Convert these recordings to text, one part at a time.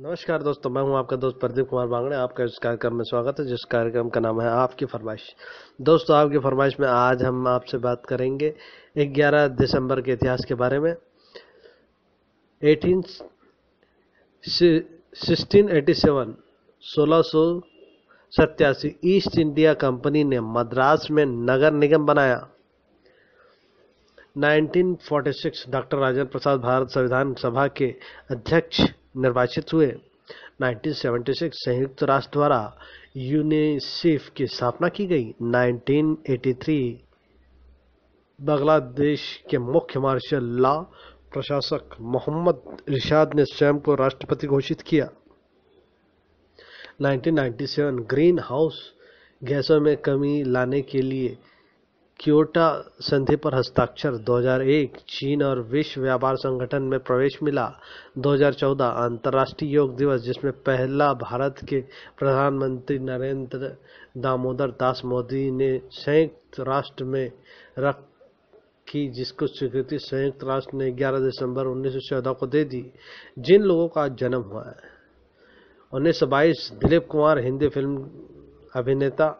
नमस्कार दोस्तों मैं हूं आपका दोस्त प्रदीप कुमार बांगड़े आपका इस कार्यक्रम में स्वागत है जिस कार्यक्रम का नाम है आपकी फरमाइश दोस्तों आपकी फरमाइश में आज हम आपसे बात करेंगे 11 दिसंबर के इतिहास के बारे में एटीन सिक्सटीन एटी सेवन सोलह सौ ईस्ट इंडिया कंपनी ने मद्रास में नगर निगम बनाया 1946 डॉक्टर राजेंद्र प्रसाद भारत संविधान सभा के अध्यक्ष निर्वाचित हुए 1976 संयुक्त राष्ट्र द्वारा यूनिसेफ की स्थापना की गई 1983 बांग्लादेश के मुख्य मार्शल लॉ प्रशासक मोहम्मद रिशाद ने स्वयं को राष्ट्रपति घोषित किया 1997 ग्रीन हाउस गैसों में कमी लाने के लिए क्योटा संधि पर हस्ताक्षर 2001 चीन और विश्व व्यापार संगठन में प्रवेश मिला 2014 अंतर्राष्ट्रीय योग दिवस जिसमें पहला भारत के प्रधानमंत्री नरेंद्र दामोदर दास मोदी ने संयुक्त राष्ट्र में रख की जिसको स्वीकृति संयुक्त राष्ट्र ने 11 दिसंबर उन्नीस को दे दी जिन लोगों का जन्म हुआ है उन्नीस दिलीप कुमार हिंदी फिल्म अभिनेता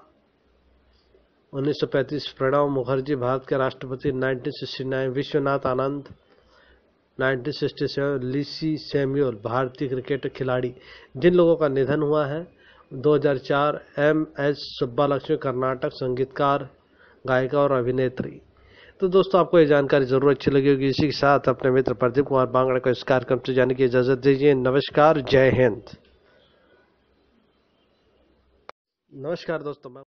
1935 प्रणव मुखर्जी भारत के राष्ट्रपति 1969 विश्वनाथ आनंद 1967 लिसी सेम्यूल भारतीय क्रिकेट खिलाड़ी जिन लोगों का निधन हुआ है 2004 M S Subbulakshmi Carnatic संगीतकार गायिका और अभिनेत्री तो दोस्तों आपको ये जानकारी जरूर अच्छी लगी होगी इसी के साथ अपने मित्र प्रदीप कुमार बांगड़ा को इस कार्यक्रम से जाने की इजाज़त दीजिए नमस्कार जय हिंद नमस्कार दोस्तों मैं